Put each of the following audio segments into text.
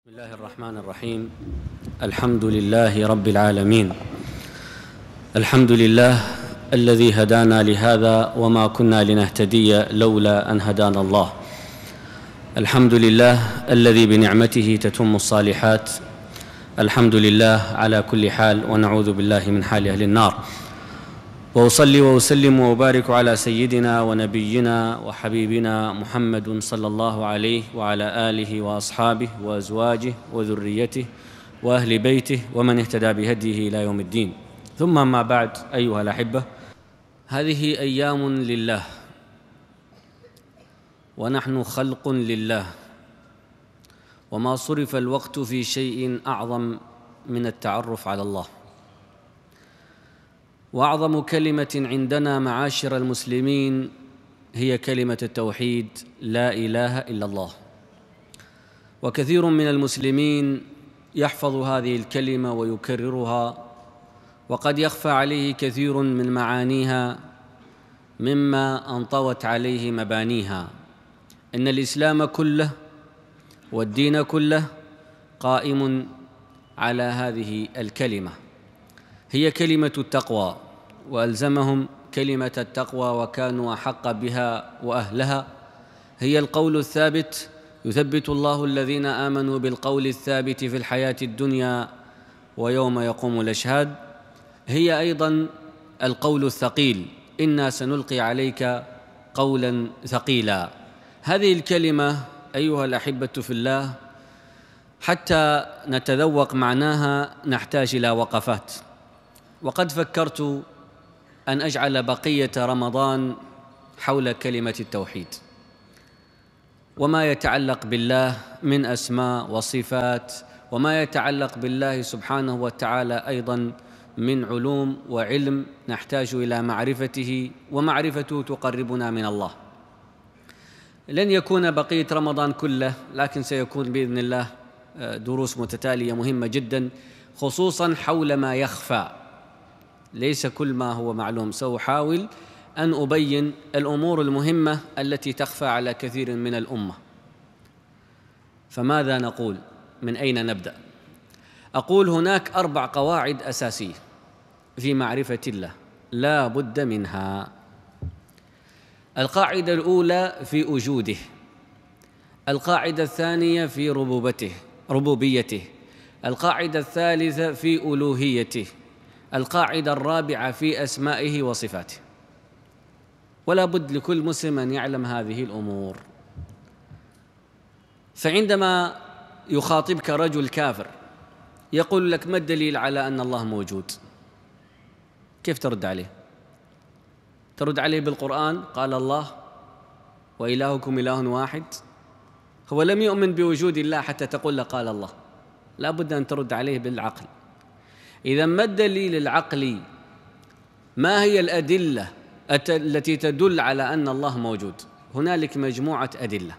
بسم الله الرحمن الرحيم الحمد لله رب العالمين الحمد لله الذي هدانا لهذا وما كنا لنهتدي لولا ان هدانا الله الحمد لله الذي بنعمته تتم الصالحات الحمد لله على كل حال ونعوذ بالله من حال اهل النار واصلي واسلم وبارك على سيدنا ونبينا وحبيبنا محمد صلى الله عليه وعلى اله واصحابه وازواجه وذريته واهل بيته ومن اهتدى بهديه الى يوم الدين ثم ما بعد ايها الاحبه هذه ايام لله ونحن خلق لله وما صرف الوقت في شيء اعظم من التعرف على الله واعظم كلمه عندنا معاشر المسلمين هي كلمه التوحيد لا اله الا الله وكثير من المسلمين يحفظ هذه الكلمه ويكررها وقد يخفى عليه كثير من معانيها مما انطوت عليه مبانيها ان الاسلام كله والدين كله قائم على هذه الكلمه هي كلمه التقوى والزمهم كلمه التقوى وكانوا احق بها واهلها هي القول الثابت يثبت الله الذين امنوا بالقول الثابت في الحياه الدنيا ويوم يقوم الاشهاد هي ايضا القول الثقيل انا سنلقي عليك قولا ثقيلا هذه الكلمه ايها الاحبه في الله حتى نتذوق معناها نحتاج الى وقفات وقد فكرت ان اجعل بقيه رمضان حول كلمه التوحيد وما يتعلق بالله من اسماء وصفات وما يتعلق بالله سبحانه وتعالى ايضا من علوم وعلم نحتاج الى معرفته ومعرفته تقربنا من الله لن يكون بقيه رمضان كله لكن سيكون باذن الله آه، دروس متتاليه مهمه جدا خصوصا حول ما يخفى ليس كل ما هو معلوم سأحاول أن أبين الأمور المهمة التي تخفى على كثير من الأمة فماذا نقول من أين نبدأ أقول هناك أربع قواعد أساسية في معرفة الله لا بد منها القاعدة الأولى في وجوده القاعدة الثانية في ربوبته ربوبيته القاعدة الثالثة في ألوهيته القاعدة الرابعة في أسمائه وصفاته ولا بد لكل مسلم أن يعلم هذه الأمور فعندما يخاطبك رجل كافر يقول لك ما الدليل على أن الله موجود كيف ترد عليه ترد عليه بالقرآن قال الله وإلهكم إله واحد هو لم يؤمن بوجود الله حتى تقول له قال الله لا بد أن ترد عليه بالعقل إذا ما الدليل العقلي؟ ما هي الأدلة التي تدل على أن الله موجود؟ هنالك مجموعة أدلة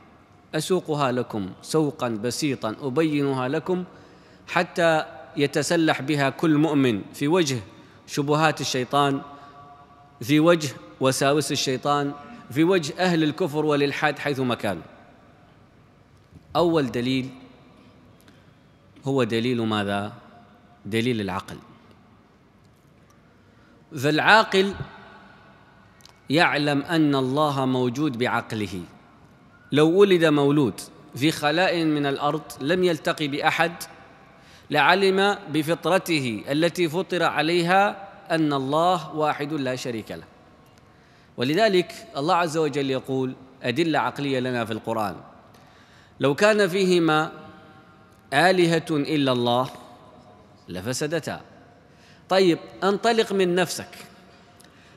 أسوقها لكم سوقا بسيطا أبينها لكم حتى يتسلح بها كل مؤمن في وجه شبهات الشيطان في وجه وساوس الشيطان في وجه أهل الكفر والإلحاد حيثما كانوا أول دليل هو دليل ماذا؟ دليل العقل ذا العاقل يعلم ان الله موجود بعقله لو ولد مولود في خلاء من الارض لم يلتقي باحد لعلم بفطرته التي فطر عليها ان الله واحد لا شريك له ولذلك الله عز وجل يقول ادله عقليه لنا في القران لو كان فيهما الهه الا الله لفسدتا طيب انطلق من نفسك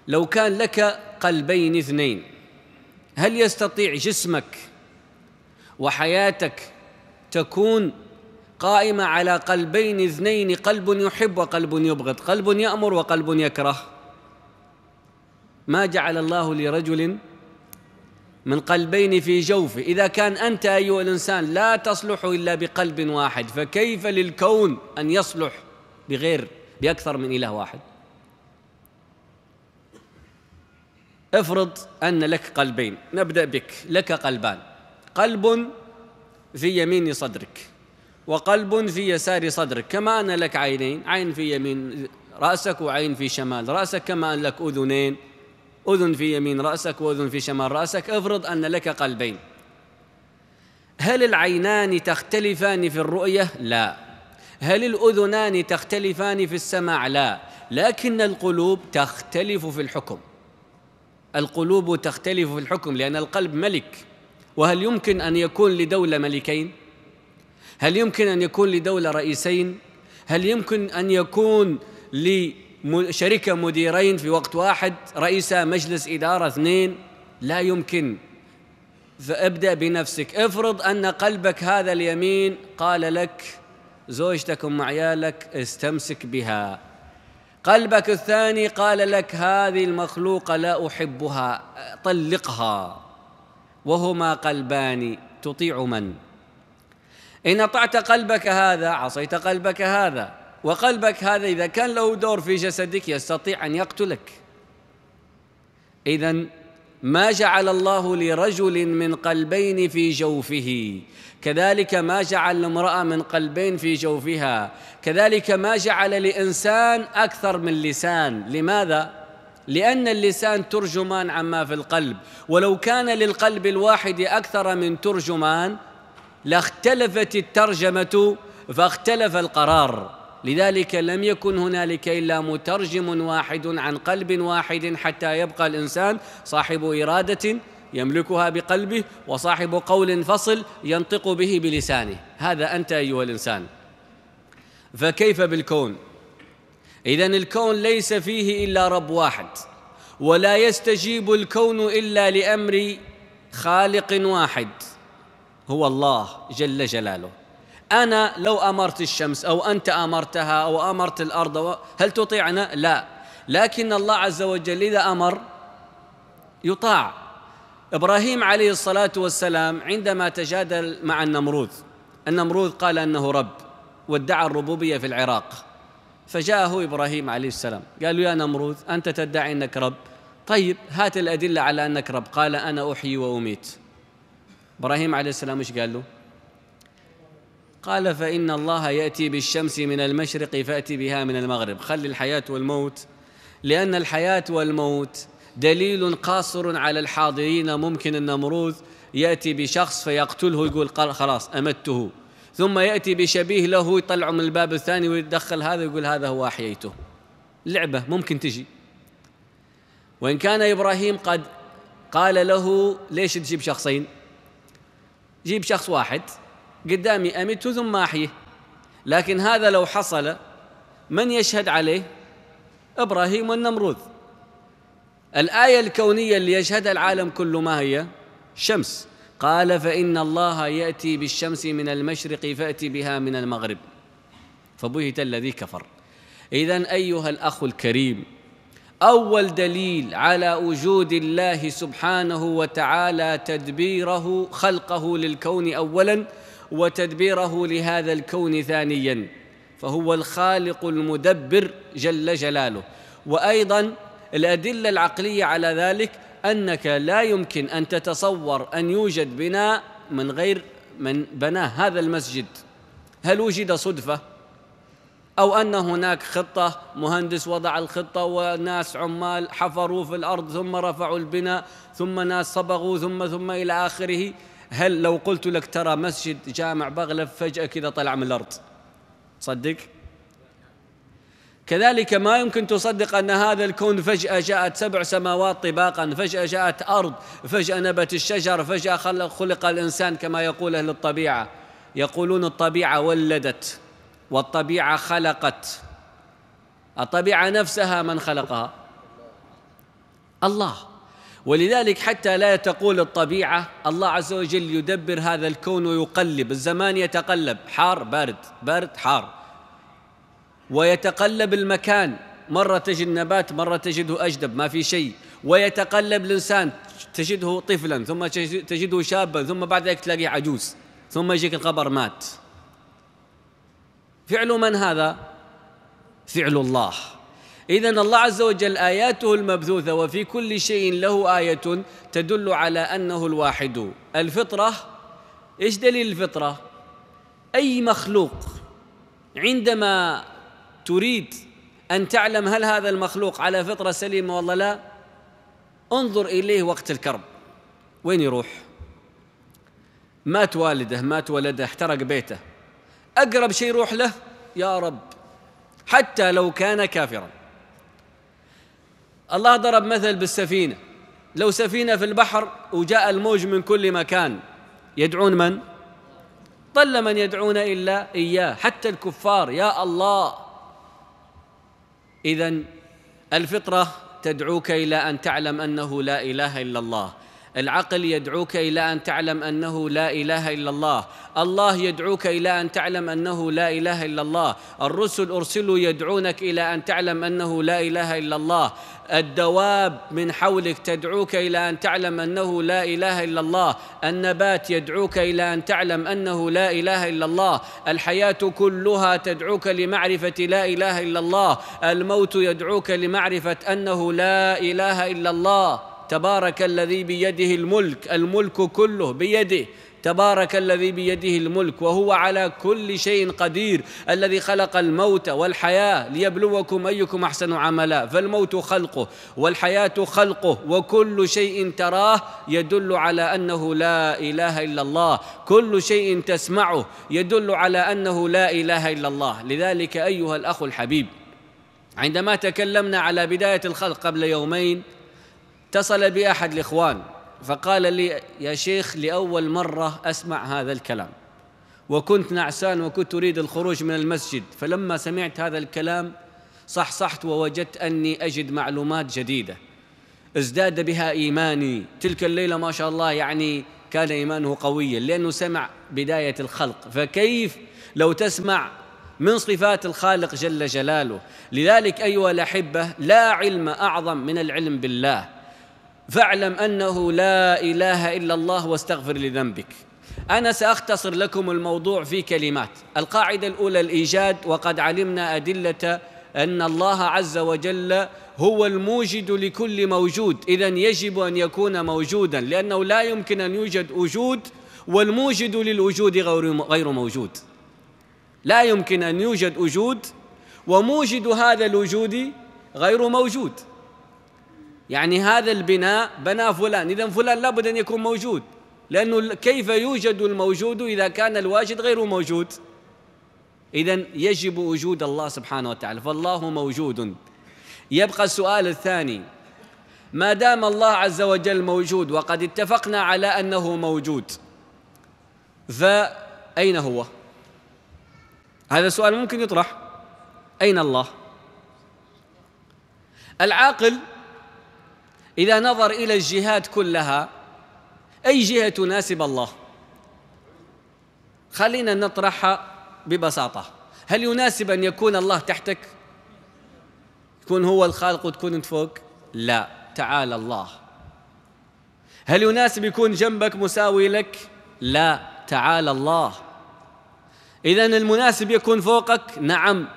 لو كان لك قلبين اثنين هل يستطيع جسمك وحياتك تكون قائمه على قلبين اثنين قلب يحب وقلب يبغض قلب يامر وقلب يكره ما جعل الله لرجل من قلبين في جوفه اذا كان انت ايها الانسان لا تصلح الا بقلب واحد فكيف للكون ان يصلح بغير بأكثر من إله واحد افرض أن لك قلبين نبدأ بك لك قلبان قلب في يمين صدرك وقلب في يسار صدرك كما أن لك عينين عين في يمين رأسك وعين في شمال رأسك كما أن لك أذنين أذن في يمين رأسك وأذن في شمال رأسك افرض أن لك قلبين هل العينان تختلفان في الرؤية؟ لا هل الأذنان تختلفان في السماع؟ لا لكن القلوب تختلف في الحكم القلوب تختلف في الحكم لأن القلب ملك وهل يمكن أن يكون لدولة ملكين؟ هل يمكن أن يكون لدولة رئيسين؟ هل يمكن أن يكون لشركة مديرين في وقت واحد رئيسة مجلس إدارة اثنين؟ لا يمكن فابدأ بنفسك افرض أن قلبك هذا اليمين قال لك زوجتك ام عيالك استمسك بها قلبك الثاني قال لك هذه المخلوقة لا أحبها طلقها وهما قلبان تطيع من إن أطعت قلبك هذا عصيت قلبك هذا وقلبك هذا إذا كان له دور في جسدك يستطيع أن يقتلك إذا ما جعل الله لرجل من قلبين في جوفه كذلك ما جعل لامرأة من قلبين في جوفها كذلك ما جعل لإنسان أكثر من لسان لماذا؟ لأن اللسان ترجمان عما في القلب ولو كان للقلب الواحد أكثر من ترجمان لاختلفت الترجمة فاختلف القرار لذلك لم يكن هنالك إلا مترجم واحد عن قلب واحد حتى يبقى الإنسان صاحب إرادة يملكها بقلبه وصاحب قول فصل ينطق به بلسانه هذا انت ايها الانسان فكيف بالكون اذا الكون ليس فيه الا رب واحد ولا يستجيب الكون الا لامر خالق واحد هو الله جل جلاله انا لو امرت الشمس او انت امرتها او امرت الارض هل تطيعنا لا لكن الله عز وجل اذا امر يطاع ابراهيم عليه الصلاه والسلام عندما تجادل مع النمروذ النمروذ قال انه رب وادعى الربوبيه في العراق فجاءه ابراهيم عليه السلام قال له يا نمروذ انت تدعي انك رب طيب هات الادله على انك رب قال انا احيي واميت ابراهيم عليه السلام ايش قال له؟ قال فان الله ياتي بالشمس من المشرق فاتي بها من المغرب خلي الحياه والموت لان الحياه والموت دليل قاصر على الحاضرين ممكن النمروذ يأتي بشخص فيقتله يقول خلاص أمته ثم يأتي بشبيه له يطلعه من الباب الثاني ويتدخل هذا يقول هذا هو أحييته لعبة ممكن تجي وإن كان إبراهيم قد قال له ليش تجيب شخصين جيب شخص واحد قدامي أمته ثم أحيه لكن هذا لو حصل من يشهد عليه إبراهيم والنمروذ الآية الكونية اللي يشهدها العالم كله ما هي؟ الشمس قال فإن الله يأتي بالشمس من المشرق فأتي بها من المغرب فبهت الذي كفر إذا أيها الأخ الكريم أول دليل على وجود الله سبحانه وتعالى تدبيره خلقه للكون أولا وتدبيره لهذا الكون ثانيا فهو الخالق المدبر جل جلاله وأيضا الأدلة العقلية على ذلك أنك لا يمكن أن تتصور أن يوجد بناء من غير من بناه هذا المسجد هل وجد صدفة أو أن هناك خطة مهندس وضع الخطة وناس عمال حفروا في الأرض ثم رفعوا البناء ثم ناس صبغوا ثم ثم إلى آخره هل لو قلت لك ترى مسجد جامع بغلب فجأة كذا طلع من الأرض صدق كذلك ما يمكن تصدق أن هذا الكون فجأة جاءت سبع سماوات طباقا فجأة جاءت أرض فجأة نبت الشجر فجأة خلق, خلق الإنسان كما يقول أهل الطبيعة يقولون الطبيعة ولدت والطبيعة خلقت الطبيعة نفسها من خلقها الله ولذلك حتى لا تقول الطبيعة الله عز وجل يدبر هذا الكون ويقلب الزمان يتقلب حار بارد بارد حار ويتقلب المكان مرة تجد نبات مرة تجده أجدب ما في شيء ويتقلب الإنسان تجده طفلا ثم تجده شابا ثم بعد ذلك تلاقيه عجوز ثم يجيك الخبر مات فعل من هذا؟ فعل الله إذا الله عز وجل آياته المبثوثة وفي كل شيء له آية تدل على أنه الواحد الفطرة إيش دليل الفطرة؟ أي مخلوق عندما تريد أن تعلم هل هذا المخلوق على فطرة سليمة والله لا انظر إليه وقت الكرب وين يروح مات والده مات ولده احترق بيته أقرب شيء يروح له يا رب حتى لو كان كافرا الله ضرب مثل بالسفينة لو سفينة في البحر وجاء الموج من كل مكان يدعون من؟ ضل من يدعون إلا إياه حتى الكفار يا الله اذا الفطره تدعوك الى ان تعلم انه لا اله الا الله العقل يدعوك الى ان تعلم انه لا اله الا الله الله يدعوك الى ان تعلم انه لا اله الا الله الرسل ارسلوا يدعونك الى ان تعلم انه لا اله الا الله الدواب من حولك تدعوك الى ان تعلم انه لا اله الا الله النبات يدعوك الى ان تعلم انه لا اله الا الله الحياه كلها تدعوك لمعرفه لا اله الا الله الموت يدعوك لمعرفه انه لا اله الا الله تبارك الذي بيده الملك الملك كله بيده تبارك الذي بيده الملك وهو على كل شيء قدير الذي خلق الموت والحياة ليبلوكم أيكم أحسن عملا فالموت خلقه والحياة خلقه وكل شيء تراه يدل على أنه لا إله إلا الله كل شيء تسمعه يدل على أنه لا إله إلا الله لذلك أيها الأخ الحبيب عندما تكلمنا على بداية الخلق قبل يومين اتصل بي احد الاخوان فقال لي يا شيخ لاول مره اسمع هذا الكلام وكنت نعسان وكنت اريد الخروج من المسجد فلما سمعت هذا الكلام صحصحت ووجدت اني اجد معلومات جديده ازداد بها ايماني تلك الليله ما شاء الله يعني كان ايمانه قويا لانه سمع بدايه الخلق فكيف لو تسمع من صفات الخالق جل جلاله لذلك ايها الاحبه لا علم اعظم من العلم بالله فاعلم انه لا اله الا الله واستغفر لذنبك انا ساختصر لكم الموضوع في كلمات القاعده الاولى الايجاد وقد علمنا ادله ان الله عز وجل هو الموجد لكل موجود اذا يجب ان يكون موجودا لانه لا يمكن ان يوجد وجود والموجد للوجود غير موجود لا يمكن ان يوجد وجود وموجد هذا الوجود غير موجود يعني هذا البناء بناه فلان إذا فلان لابد أن يكون موجود لأنه كيف يوجد الموجود إذا كان الواجد غير موجود إذا يجب وجود الله سبحانه وتعالى فالله موجود يبقى السؤال الثاني ما دام الله عز وجل موجود وقد اتفقنا على أنه موجود فأين هو؟ هذا سؤال ممكن يطرح أين الله؟ العاقل إذا نظر إلى الجهات كلها أي جهة تناسب الله خلينا نطرحها ببساطة هل يناسب أن يكون الله تحتك يكون هو الخالق وتكون أنت فوق لا تعالى الله هل يناسب يكون جنبك مساوي لك لا تعالى الله إذا المناسب يكون فوقك نعم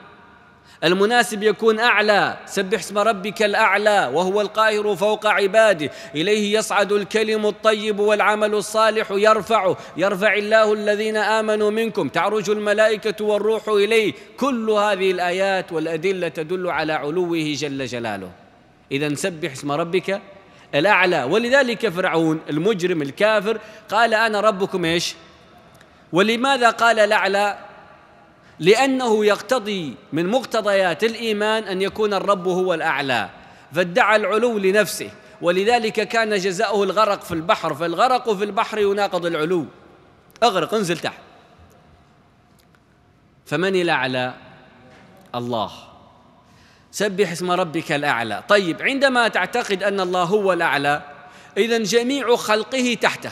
المناسب يكون اعلى سبح اسم ربك الاعلى وهو القاهر فوق عباده اليه يصعد الكلم الطيب والعمل الصالح يرفعه يرفع الله الذين امنوا منكم تعرج الملائكه والروح اليه كل هذه الايات والادله تدل على علوه جل جلاله اذا سبح اسم ربك الاعلى ولذلك فرعون المجرم الكافر قال انا ربكم ايش ولماذا قال الاعلى لأنه يقتضي من مقتضيات الإيمان أن يكون الرب هو الأعلى فادعى العلو لنفسه ولذلك كان جزاؤه الغرق في البحر فالغرق في البحر يناقض العلو اغرق انزل تحت فمن الأعلى الله سبح اسم ربك الأعلى طيب عندما تعتقد أن الله هو الأعلى إذا جميع خلقه تحته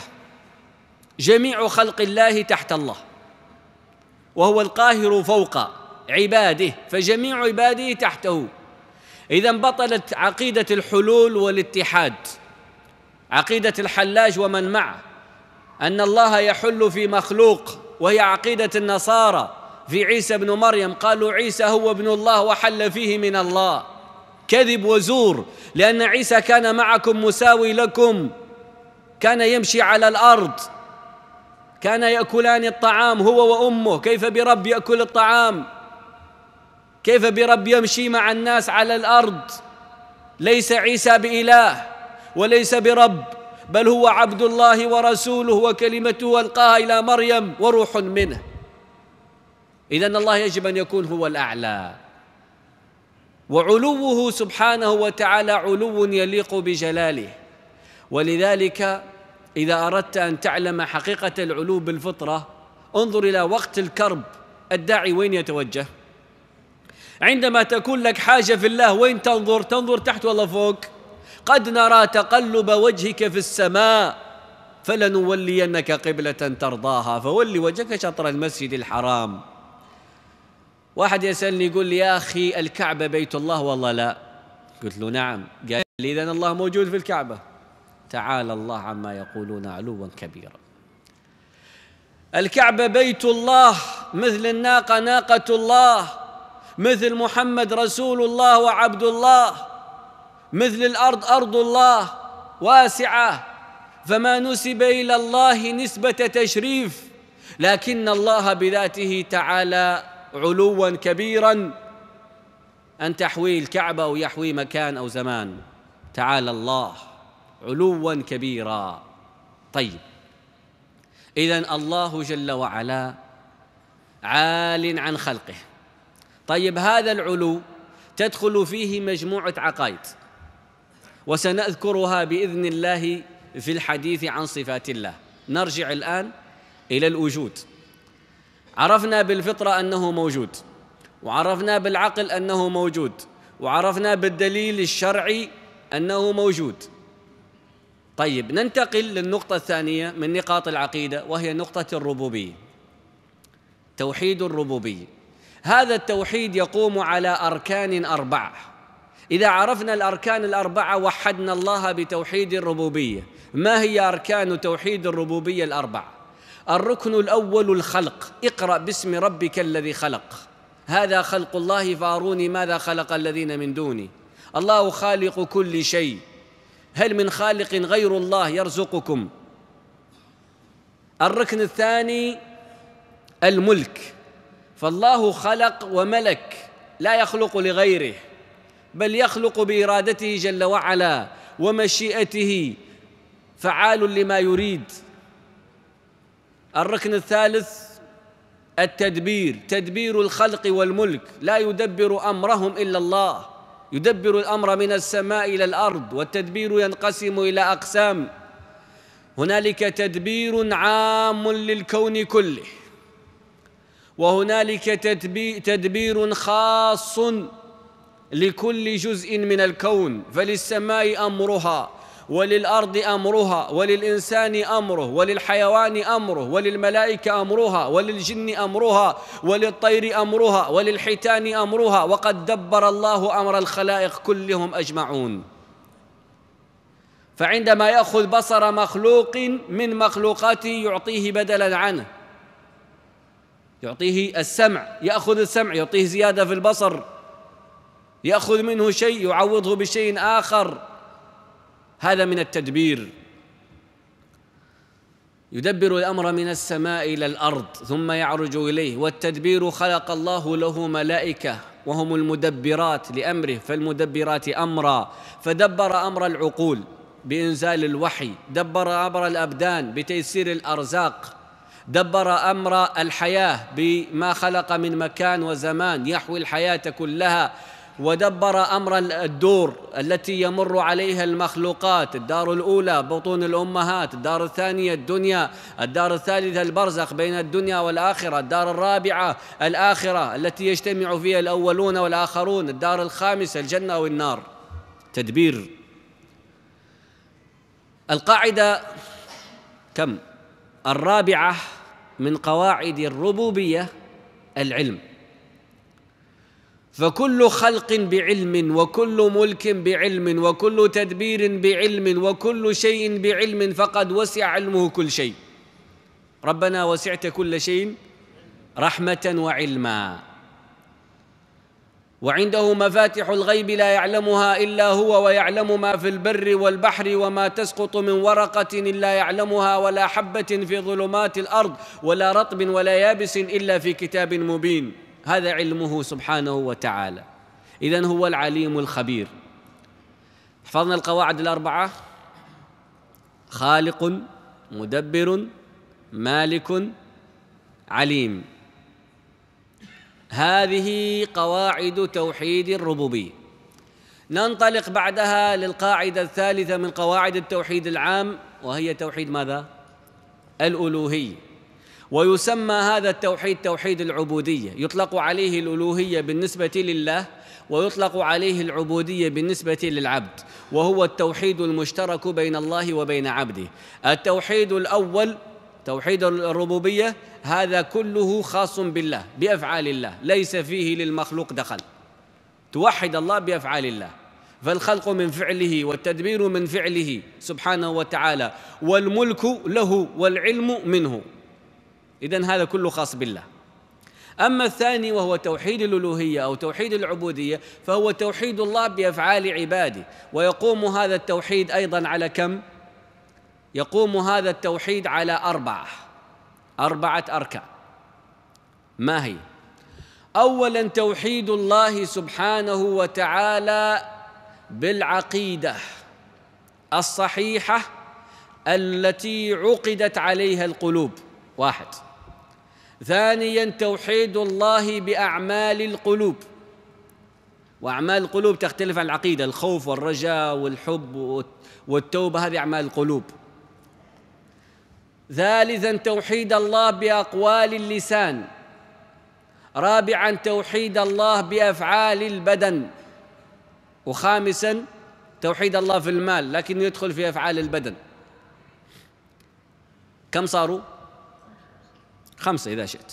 جميع خلق الله تحت الله وهو القاهر فوق عباده فجميع عباده تحته اذا بطلت عقيده الحلول والاتحاد عقيده الحلاج ومن معه ان الله يحل في مخلوق وهي عقيده النصارى في عيسى ابن مريم قالوا عيسى هو ابن الله وحل فيه من الله كذب وزور لان عيسى كان معكم مساوي لكم كان يمشي على الارض كان ياكلان الطعام هو وامه كيف برب ياكل الطعام كيف برب يمشي مع الناس على الارض ليس عيسى باله وليس برب بل هو عبد الله ورسوله وكلمته القاها الى مريم وروح منه اذا الله يجب ان يكون هو الاعلى وعلوه سبحانه وتعالى علو يليق بجلاله ولذلك إذا أردت أن تعلم حقيقة العلو بالفطرة انظر إلى وقت الكرب الداعي وين يتوجه عندما تكون لك حاجة في الله وين تنظر تنظر تحت ولا فوق قد نرى تقلب وجهك في السماء فلنولينك قبلة ترضاها فول وجهك شطر المسجد الحرام واحد يسألني يقول لي يا أخي الكعبة بيت الله والله لا قلت له نعم قال لي إذا الله موجود في الكعبة تعالى الله عما يقولون علوا كبيرا الكعبة بيت الله مثل الناقة ناقة الله مثل محمد رسول الله وعبد الله مثل الأرض أرض الله واسعة فما نسب إلى الله نسبة تشريف لكن الله بذاته تعالى علوا كبيرا أن تحوي الكعبة أو يحوي مكان أو زمان تعالى الله علوا كبيرا طيب اذا الله جل وعلا عال عن خلقه طيب هذا العلو تدخل فيه مجموعه عقائد وسنذكرها باذن الله في الحديث عن صفات الله نرجع الان الى الوجود عرفنا بالفطره انه موجود وعرفنا بالعقل انه موجود وعرفنا بالدليل الشرعي انه موجود طيب ننتقل للنقطة الثانية من نقاط العقيدة وهي نقطة الربوبية توحيد الربوبية هذا التوحيد يقوم على أركان أربعة إذا عرفنا الأركان الأربعة وحدنا الله بتوحيد الربوبية ما هي أركان توحيد الربوبية الأربعة الركن الأول الخلق اقرأ باسم ربك الذي خلق هذا خلق الله فاروني ماذا خلق الذين من دوني الله خالق كل شيء هل من خالق غير الله يرزقكم الركن الثاني الملك فالله خلق وملك لا يخلق لغيره بل يخلق بارادته جل وعلا ومشيئته فعال لما يريد الركن الثالث التدبير تدبير الخلق والملك لا يدبر امرهم الا الله يدبر الامر من السماء الى الارض والتدبير ينقسم الى اقسام هنالك تدبير عام للكون كله وهنالك تدبير خاص لكل جزء من الكون فللسماء امرها وللارض امرها وللانسان امره وللحيوان امره وللملائكه امرها وللجن امرها وللطير امرها وللحيتان امرها وقد دبر الله امر الخلائق كلهم اجمعون فعندما ياخذ بصر مخلوق من مخلوقاته يعطيه بدلا عنه يعطيه السمع ياخذ السمع يعطيه زياده في البصر ياخذ منه شيء يعوضه بشيء اخر هذا من التدبير يدبر الامر من السماء الى الارض ثم يعرج اليه والتدبير خلق الله له ملائكه وهم المدبرات لامره فالمدبرات امرا فدبر امر العقول بانزال الوحي دبر امر الابدان بتيسير الارزاق دبر امر الحياه بما خلق من مكان وزمان يحوي الحياه كلها ودبر امر الدور التي يمر عليها المخلوقات الدار الاولى بطون الامهات الدار الثانيه الدنيا الدار الثالثه البرزخ بين الدنيا والاخره الدار الرابعه الاخره التي يجتمع فيها الاولون والاخرون الدار الخامسه الجنه والنار تدبير القاعده كم الرابعه من قواعد الربوبيه العلم فكل خلق بعلم وكل ملك بعلم وكل تدبير بعلم وكل شيء بعلم فقد وسع علمه كل شيء ربنا وسعت كل شيء رحمه وعلما وعنده مفاتح الغيب لا يعلمها الا هو ويعلم ما في البر والبحر وما تسقط من ورقه الا يعلمها ولا حبه في ظلمات الارض ولا رطب ولا يابس الا في كتاب مبين هذا علمه سبحانه وتعالى إذا هو العليم الخبير حفظنا القواعد الأربعة خالق مدبر مالك عليم هذه قواعد توحيد الربوبيه ننطلق بعدها للقاعده الثالثه من قواعد التوحيد العام وهي توحيد ماذا الالوهيه ويسمى هذا التوحيد توحيد العبوديه يطلق عليه الالوهيه بالنسبه لله ويطلق عليه العبوديه بالنسبه للعبد وهو التوحيد المشترك بين الله وبين عبده التوحيد الاول توحيد الربوبيه هذا كله خاص بالله بافعال الله ليس فيه للمخلوق دخل توحد الله بافعال الله فالخلق من فعله والتدبير من فعله سبحانه وتعالى والملك له والعلم منه إذا هذا كله خاص بالله أما الثاني وهو توحيد الألوهية أو توحيد العبودية فهو توحيد الله بأفعال عباده ويقوم هذا التوحيد أيضا على كم؟ يقوم هذا التوحيد على أربعة أربعة أركان ما هي؟ أولا توحيد الله سبحانه وتعالى بالعقيدة الصحيحة التي عقدت عليها القلوب واحد ثانيا توحيد الله باعمال القلوب واعمال القلوب تختلف عن العقيده الخوف والرجاء والحب والتوبه هذه اعمال القلوب ثالثا توحيد الله باقوال اللسان رابعا توحيد الله بافعال البدن وخامسا توحيد الله في المال لكن يدخل في افعال البدن كم صاروا خمسة إذا شئت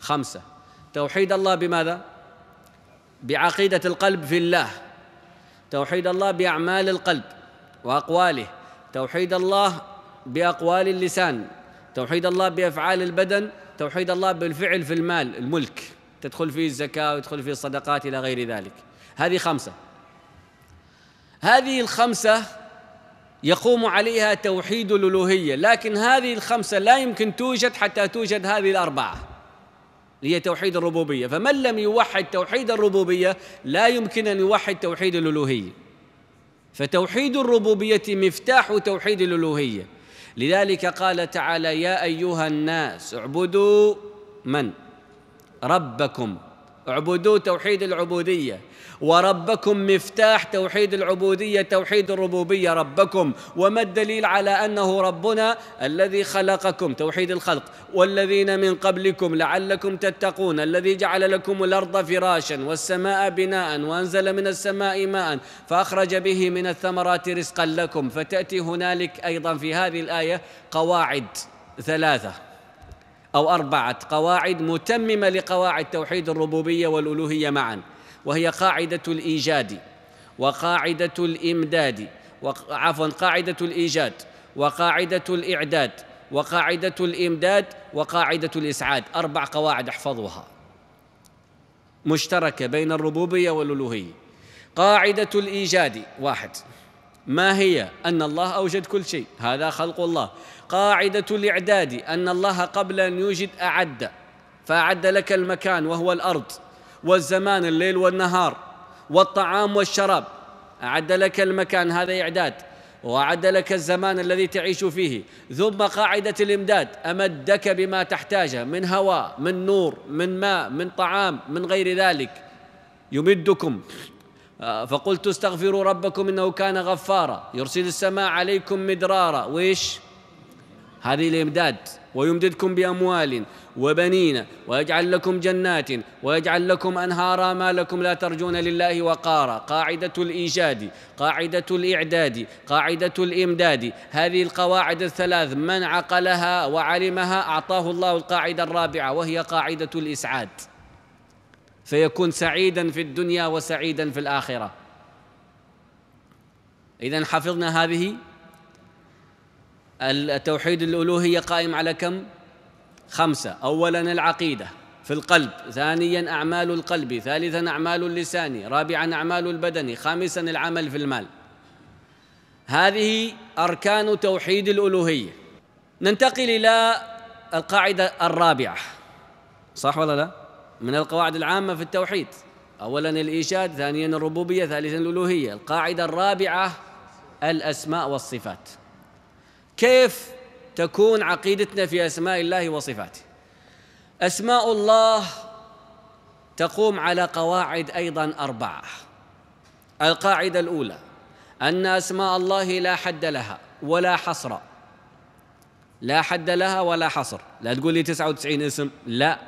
خمسة توحيد الله بماذا؟ بعقيدة القلب في الله توحيد الله بأعمال القلب وأقواله توحيد الله بأقوال اللسان توحيد الله بأفعال البدن توحيد الله بالفعل في المال الملك تدخل فيه الزكاة ويدخل فيه الصدقات إلى غير ذلك هذه خمسة هذه الخمسة يقوم عليها توحيد الالوهيه لكن هذه الخمسه لا يمكن توجد حتى توجد هذه الاربعه اللي هي توحيد الربوبيه فمن لم يوحد توحيد الربوبيه لا يمكن ان يوحد توحيد الالوهيه فتوحيد الربوبيه مفتاح توحيد الالوهيه لذلك قال تعالى يا ايها الناس اعبدوا من ربكم اعبدوا توحيد العبودية وربكم مفتاح توحيد العبودية توحيد الربوبية ربكم وما الدليل على أنه ربنا الذي خلقكم توحيد الخلق والذين من قبلكم لعلكم تتقون الذي جعل لكم الأرض فراشا والسماء بناء وأنزل من السماء ماء فأخرج به من الثمرات رزقا لكم فتأتي هنالك أيضا في هذه الآية قواعد ثلاثة أو أربعة قواعد متممة لقواعد توحيد الربوبية والألوهية معا وهي قاعدة الإيجاد وقاعدة الإمداد عفوا قاعدة الإيجاد وقاعدة الإعداد وقاعدة الإمداد وقاعدة الإسعاد أربع قواعد احفظوها مشتركة بين الربوبية والألوهية قاعدة الإيجاد واحد ما هي أن الله أوجد كل شيء هذا خلق الله قاعدة الإعداد أن الله قبل أن يوجد أعد فأعد لك المكان وهو الأرض والزمان الليل والنهار والطعام والشراب أعد لك المكان هذا إعداد وأعد لك الزمان الذي تعيش فيه ثم قاعدة الإمداد أمدك بما تحتاجه من هواء من نور من ماء من طعام من غير ذلك يمدكم آه، فقلت استغفروا ربكم إنه كان غفارا يرسل السماء عليكم مدرارا وإيش هذه الإمداد ويمددكم بأموال وبنين ويجعل لكم جنات ويجعل لكم أنهارا ما لكم لا ترجون لله وقارا قاعدة الإيجاد قاعدة الإعداد قاعدة الإمداد هذه القواعد الثلاث من عقلها وعلمها أعطاه الله القاعدة الرابعة وهي قاعدة الإسعاد فيكون سعيدا في الدنيا وسعيدا في الآخرة إذا حفظنا هذه التوحيد الألوهية قائم على كم؟ خمسة أولا العقيدة في القلب ثانيا أعمال القلب ثالثا أعمال اللسان رابعا أعمال البدن خامسا العمل في المال هذه أركان توحيد الألوهية ننتقل إلى القاعدة الرابعة صح ولا لا؟ من القواعد العامة في التوحيد أولا الإيشاد ثانيا الربوبية ثالثا الألوهية القاعدة الرابعة الأسماء والصفات كيف تكون عقيدتنا في اسماء الله وصفاته اسماء الله تقوم على قواعد ايضا اربعه القاعده الاولى ان اسماء الله لا حد لها ولا حصر لا حد لها ولا حصر لا تقول لي 99 اسم لا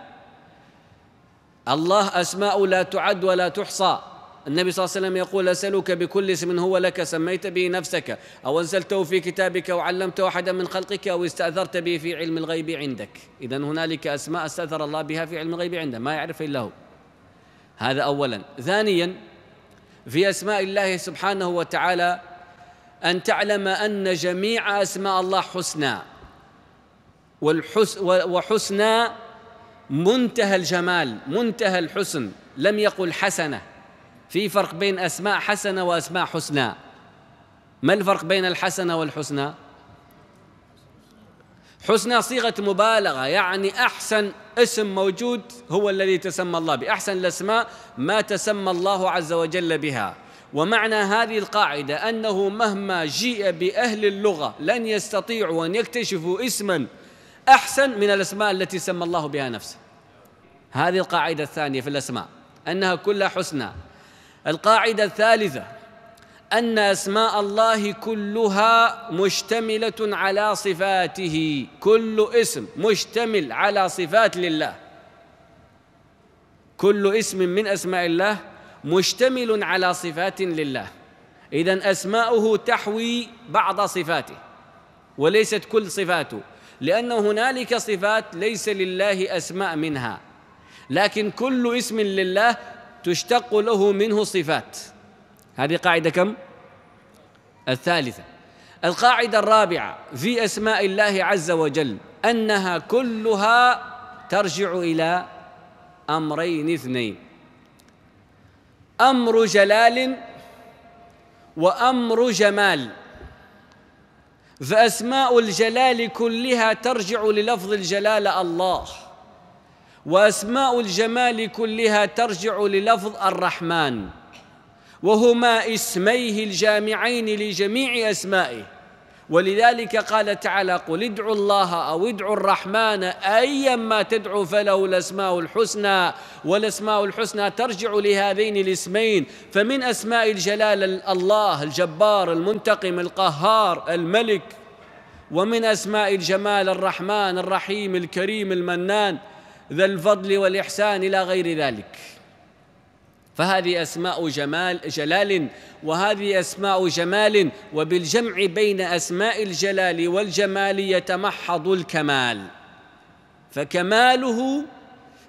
الله اسماء لا تعد ولا تحصى النبي صلى الله عليه وسلم يقول أسألك بكل اسم هو لك سميت به نفسك أو أنزلته في كتابك أو علمت أحدا من خلقك أو استأثرت به في علم الغيب عندك إذا هنالك أسماء استأثر الله بها في علم الغيب عنده ما يعرف إلا هو هذا أولا ثانيا في أسماء الله سبحانه وتعالى أن تعلم أن جميع أسماء الله حسنى والحس وحسنى منتهى الجمال منتهى الحسن لم يقل حسنه في فرق بين أسماء حسنة وأسماء حسنى ما الفرق بين الحسنة والحسنى حسنى صيغة مبالغة يعني أحسن اسم موجود هو الذي تسمى الله به أحسن الأسماء ما تسمى الله عز وجل بها ومعنى هذه القاعدة أنه مهما جيء بأهل اللغة لن يستطيعوا أن يكتشفوا اسما أحسن من الأسماء التي سمى الله بها نفسه هذه القاعدة الثانية في الأسماء أنها كلها حسنى القاعدة الثالثة أن أسماء الله كلها مشتملة على صفاته كل اسم مشتمل على صفات لله كل اسم من أسماء الله مشتمل على صفات لله إذا أسماؤه تحوي بعض صفاته وليست كل صفاته لأن هنالك صفات ليس لله أسماء منها لكن كل اسم لله تشتق له منه صفات هذه قاعدة كم؟ الثالثة القاعدة الرابعة في أسماء الله عز وجل أنها كلها ترجع إلى أمرين اثنين أمر جلال وأمر جمال فأسماء الجلال كلها ترجع للفظ الجلال الله واسماء الجمال كلها ترجع للفظ الرحمن وهما اسميه الجامعين لجميع اسمائه ولذلك قال تعالى قل ادعوا الله او ادعوا الرحمن ايما تدعو فله الاسماء الحسنى والاسماء الحسنى ترجع لهذين الاسمين فمن اسماء الجلال الله الجبار المنتقم القهار الملك ومن اسماء الجمال الرحمن الرحيم الكريم المنان ذا الفضل والإحسان إلى غير ذلك فهذه أسماء جمال جلال وهذه أسماء جمال وبالجمع بين أسماء الجلال والجمال يتمحض الكمال فكماله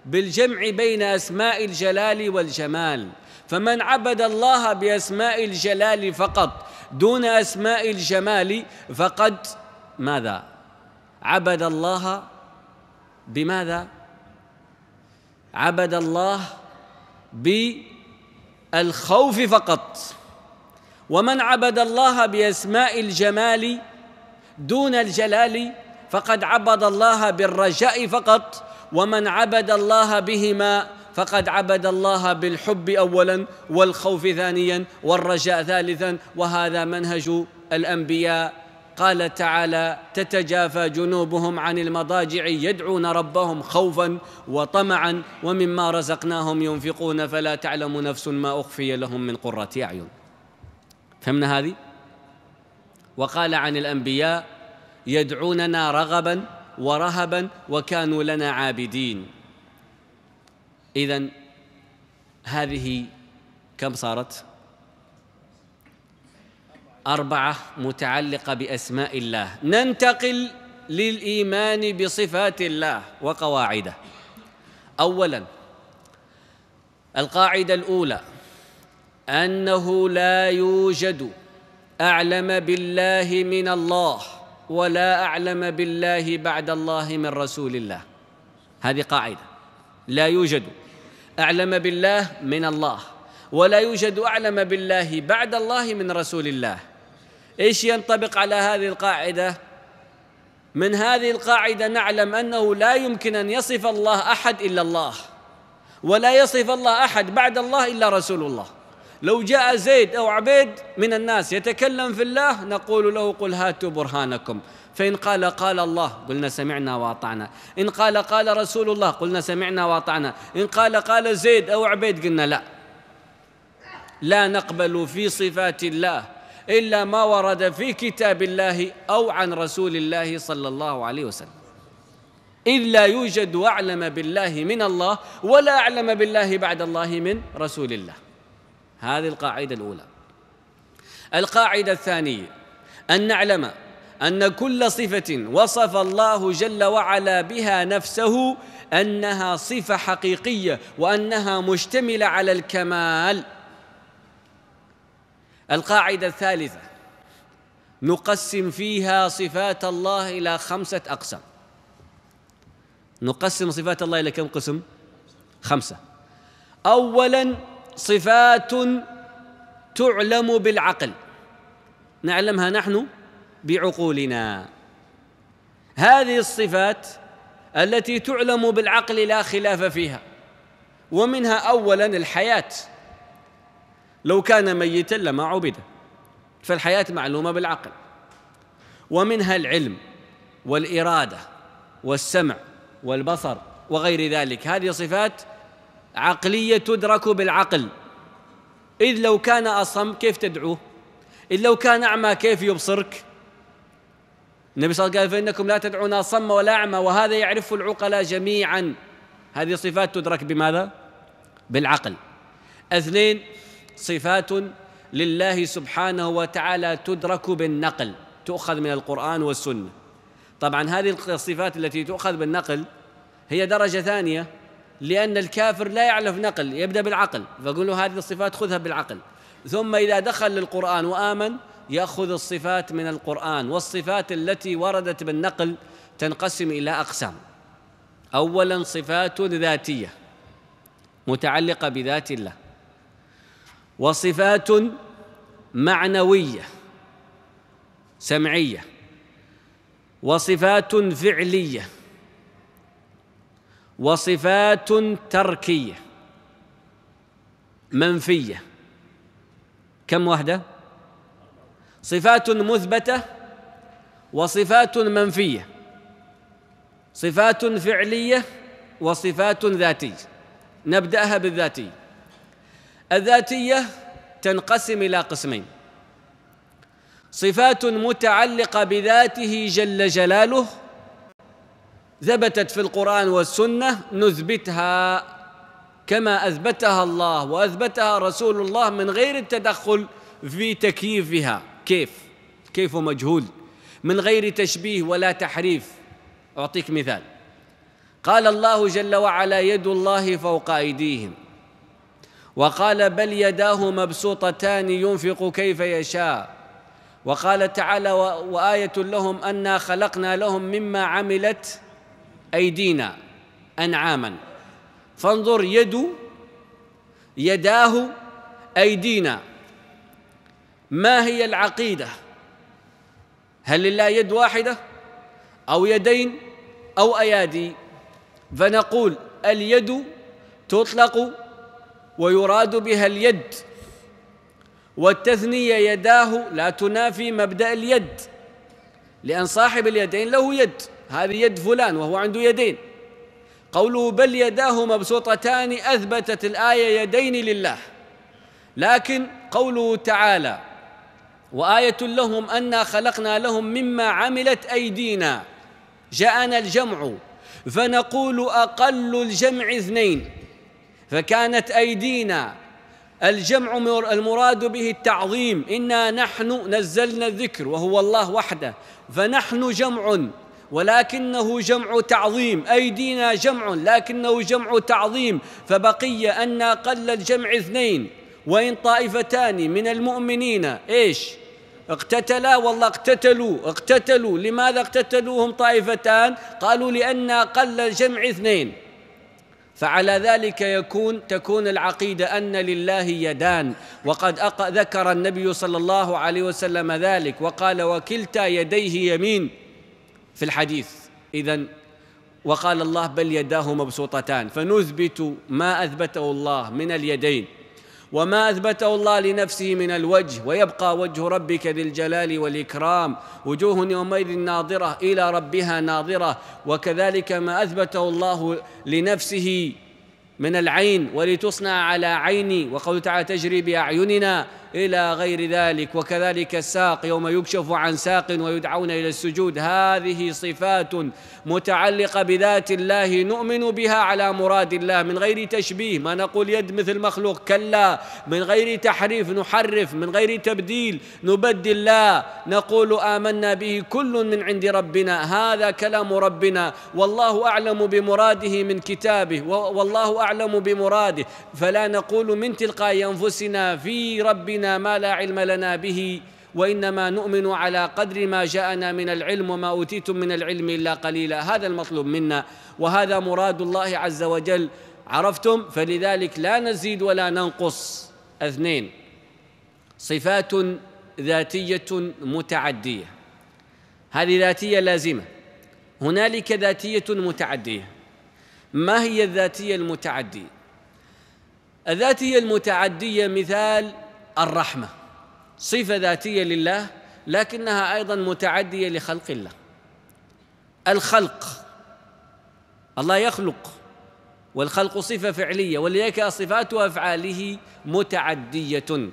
بالجمع بين أسماء الجلال والجمال فمن عبد الله بأسماء الجلال فقط دون أسماء الجمال فقد ماذا عبد الله بماذا عبد الله بالخوف فقط ومن عبد الله باسماء الجمال دون الجلال فقد عبد الله بالرجاء فقط ومن عبد الله بهما فقد عبد الله بالحب اولا والخوف ثانيا والرجاء ثالثا وهذا منهج الانبياء قال تعالى تتجافى جنوبهم عن المضاجع يدعون ربهم خوفا وطمعا ومما رزقناهم ينفقون فلا تعلم نفس ما اخفي لهم من قره اعين فهمنا هذه وقال عن الانبياء يدعوننا رغبا ورهبا وكانوا لنا عابدين اذا هذه كم صارت أربعة متعلقة بأسماء الله ننتقل للإيمان بصفات الله وقواعده أولا القاعدة الأولى أنه لا يوجد أعلم بالله من الله ولا أعلم بالله بعد الله من رسول الله هذه قاعدة لا يوجد أعلم بالله من الله ولا يوجد أعلم بالله بعد الله من رسول الله ايش ينطبق على هذه القاعده من هذه القاعده نعلم انه لا يمكن ان يصف الله احد الا الله ولا يصف الله احد بعد الله الا رسول الله لو جاء زيد او عبيد من الناس يتكلم في الله نقول له قل هاتوا برهانكم فان قال قال الله قلنا سمعنا واطعنا ان قال قال رسول الله قلنا سمعنا واطعنا ان قال قال زيد او عبيد قلنا لا لا نقبل في صفات الله إلا ما ورد في كتاب الله أو عن رسول الله صلى الله عليه وسلم إذ لا يوجد أعلم بالله من الله ولا أعلم بالله بعد الله من رسول الله هذه القاعدة الأولى القاعدة الثانية أن نعلم أن كل صفة وصف الله جل وعلا بها نفسه أنها صفة حقيقية وأنها مشتملة على الكمال القاعده الثالثه نقسم فيها صفات الله الى خمسه اقسام نقسم صفات الله الى كم قسم خمسه اولا صفات تعلم بالعقل نعلمها نحن بعقولنا هذه الصفات التي تعلم بالعقل لا خلاف فيها ومنها اولا الحياه لو كان ميتا لما عبد فالحياة معلومة بالعقل ومنها العلم والإرادة والسمع والبصر وغير ذلك هذه صفات عقلية تدرك بالعقل إذ لو كان أصم كيف تدعوه إذ لو كان أعمى كيف يبصرك النبي صلى الله عليه وسلم قال فإنكم لا تدعون أصم ولا أعمى وهذا يعرفه العقلاء جميعا هذه صفات تدرك بماذا؟ بالعقل اثنين صفات لله سبحانه وتعالى تدرك بالنقل تؤخذ من القرآن والسنة طبعا هذه الصفات التي تؤخذ بالنقل هي درجة ثانية لأن الكافر لا يعرف نقل يبدأ بالعقل فقل له هذه الصفات خذها بالعقل ثم إذا دخل للقرآن وآمن يأخذ الصفات من القرآن والصفات التي وردت بالنقل تنقسم إلى أقسام أولا صفات ذاتية متعلقة بذات الله وصفات معنويه سمعيه وصفات فعليه وصفات تركيه منفيه كم وحده صفات مثبته وصفات منفيه صفات فعليه وصفات ذاتيه نبداها بالذاتيه الذاتيه تنقسم الى قسمين صفات متعلقه بذاته جل جلاله ثبتت في القران والسنه نثبتها كما اثبتها الله واثبتها رسول الله من غير التدخل في تكييفها كيف كيف مجهول من غير تشبيه ولا تحريف اعطيك مثال قال الله جل وعلا يد الله فوق ايديهم وقال بل يداه مبسوطتان ينفق كيف يشاء وقال تعالى وآية لهم أنا خلقنا لهم مما عملت أيدينا أنعاما فانظر يد يداه أيدينا ما هي العقيدة هل لله يد واحدة أو يدين أو أيادي فنقول اليد تطلق ويراد بها اليد والتثنية يداه لا تنافي مبدأ اليد لأن صاحب اليدين له يد هذه يد فلان وهو عنده يدين قوله بل يداه مبسوطتان أثبتت الآية يدين لله لكن قوله تعالى وآية لهم أنا خلقنا لهم مما عملت أيدينا جاءنا الجمع فنقول أقل الجمع اثنين فكانت أيدينا الجمع المراد به التعظيم إنا نحن نزلنا الذكر وهو الله وحده فنحن جمع ولكنه جمع تعظيم أيدينا جمع لكنه جمع تعظيم فبقي أن قل الجمع اثنين وإن طائفتان من المؤمنين إيش اقتتلا والله اقتتلوا اقتتلوا لماذا اقتتلوهم طائفتان قالوا لأن قل الجمع اثنين فعلى ذلك يكون تكون العقيدة أن لله يدان وقد ذكر النبي صلى الله عليه وسلم ذلك وقال وكلتا يديه يمين في الحديث إذا وقال الله بل يداه مبسوطتان فنثبت ما أثبته الله من اليدين وما اثبته الله لنفسه من الوجه ويبقى وجه ربك ذي الجلال والاكرام وجوه يومئذ ناظره الى ربها ناظره وكذلك ما اثبته الله لنفسه من العين ولتصنع على عيني وقول تعالى تجري باعيننا إلى غير ذلك وكذلك الساق يوم يكشف عن ساق ويدعون إلى السجود هذه صفات متعلقة بذات الله نؤمن بها على مراد الله من غير تشبيه ما نقول يد مثل مخلوق كلا من غير تحريف نحرف من غير تبديل نبدل لا نقول آمنا به كل من عند ربنا هذا كلام ربنا والله أعلم بمراده من كتابه والله أعلم بمراده فلا نقول من تلقاء أنفسنا في ربنا علينا ما لا علم لنا به وانما نؤمن على قدر ما جاءنا من العلم وما اوتيتم من العلم الا قليلا هذا المطلوب منا وهذا مراد الله عز وجل عرفتم فلذلك لا نزيد ولا ننقص اثنين صفات ذاتيه متعديه هذه ذاتيه لازمه هنالك ذاتيه متعديه ما هي الذاتيه المتعديه الذاتيه المتعديه مثال الرحمه صفه ذاتيه لله لكنها ايضا متعديه لخلق الله الخلق الله يخلق والخلق صفه فعليه ولذلك صفات افعاله متعديه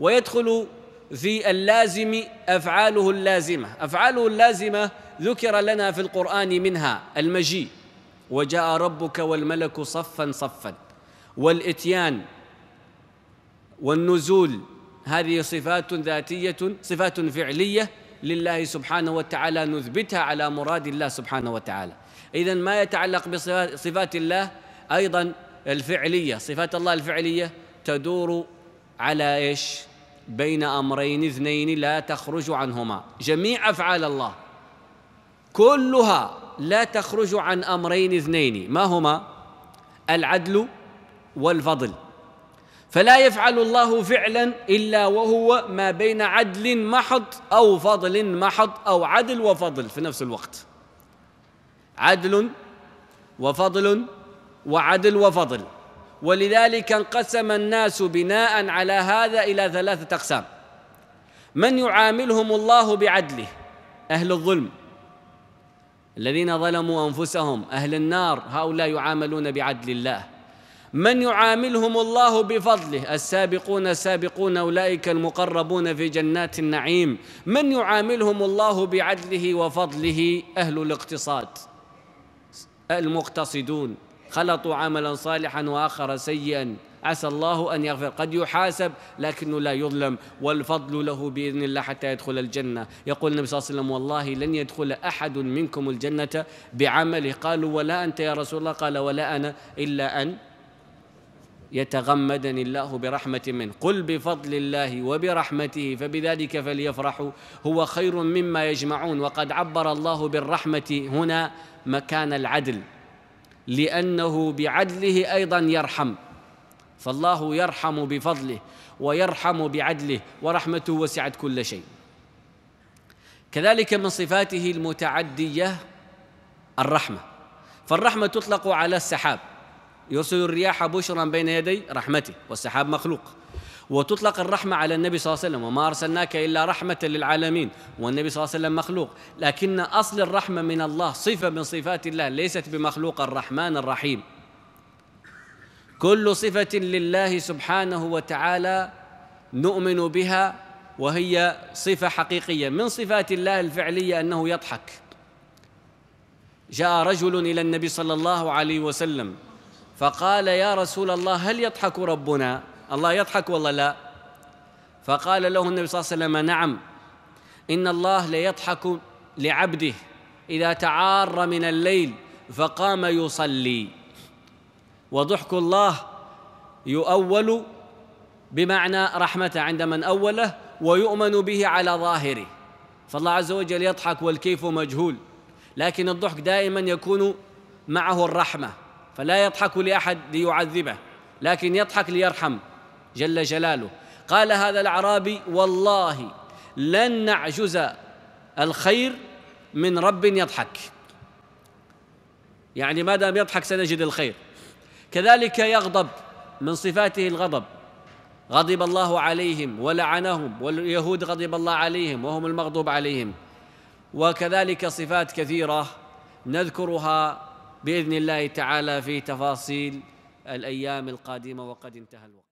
ويدخل في اللازم افعاله اللازمه افعاله اللازمه ذكر لنا في القران منها المجيء وجاء ربك والملك صفا صفا والاتيان والنزول هذه صفات ذاتية صفات فعلية لله سبحانه وتعالى نثبتها على مراد الله سبحانه وتعالى إذا ما يتعلق بصفات الله أيضا الفعلية صفات الله الفعلية تدور على إيش بين أمرين اثنين لا تخرج عنهما جميع أفعال الله كلها لا تخرج عن أمرين اثنين ما هما العدل والفضل فلا يفعل الله فعلا الا وهو ما بين عدل محض او فضل محض او عدل وفضل في نفس الوقت عدل وفضل وعدل وفضل ولذلك انقسم الناس بناء على هذا الى ثلاثه اقسام من يعاملهم الله بعدله اهل الظلم الذين ظلموا انفسهم اهل النار هؤلاء يعاملون بعدل الله من يعاملهم الله بفضله السابقون السابقون أولئك المقربون في جنات النعيم من يعاملهم الله بعدله وفضله أهل الاقتصاد المقتصدون خلطوا عملا صالحا وآخر سيئا عسى الله أن يغفر قد يحاسب لكنه لا يظلم والفضل له بإذن الله حتى يدخل الجنة يقول النبي صلى الله عليه وسلم والله لن يدخل أحد منكم الجنة بعمله قالوا ولا أنت يا رسول الله قال ولا أنا إلا أن يتغمدني الله برحمة منه قل بفضل الله وبرحمته فبذلك فليفرحوا هو خير مما يجمعون وقد عبر الله بالرحمة هنا مكان العدل لأنه بعدله أيضا يرحم فالله يرحم بفضله ويرحم بعدله ورحمته وسعت كل شيء كذلك من صفاته المتعدية الرحمة فالرحمة تطلق على السحاب يرسل الرياح بشرا بين يدي رحمته والسحاب مخلوق وتطلق الرحمة على النبي صلى الله عليه وسلم وما أرسلناك إلا رحمة للعالمين والنبي صلى الله عليه وسلم مخلوق لكن أصل الرحمة من الله صفة من صفات الله ليست بمخلوق الرحمن الرحيم كل صفة لله سبحانه وتعالى نؤمن بها وهي صفة حقيقية من صفات الله الفعلية أنه يضحك جاء رجل إلى النبي صلى الله عليه وسلم فقال يا رسول الله هل يضحك ربنا الله يضحك والله لا فقال له النبي صلى الله عليه وسلم نعم إن الله ليضحك لعبده إذا تعار من الليل فقام يصلي وضحك الله يؤول بمعنى رحمة عند من أوله ويؤمن به على ظاهره فالله عز وجل يضحك والكيف مجهول لكن الضحك دائما يكون معه الرحمه فلا يضحك لأحد ليعذبه لكن يضحك ليرحم جل جلاله قال هذا الأعرابي والله لن نعجز الخير من رب يضحك يعني ما دام يضحك سنجد الخير كذلك يغضب من صفاته الغضب غضب الله عليهم ولعنهم واليهود غضب الله عليهم وهم المغضوب عليهم وكذلك صفات كثيره نذكرها باذن الله تعالى في تفاصيل الايام القادمه وقد انتهى الوقت